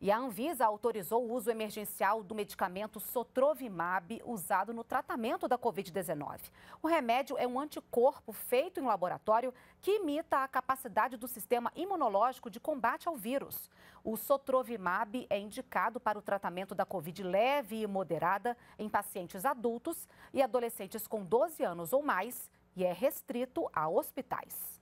E a Anvisa autorizou o uso emergencial do medicamento Sotrovimab, usado no tratamento da Covid-19. O remédio é um anticorpo feito em laboratório que imita a capacidade do sistema imunológico de combate ao vírus. O Sotrovimab é indicado para o tratamento da Covid leve e moderada em pacientes adultos e adolescentes com 12 anos ou mais e é restrito a hospitais.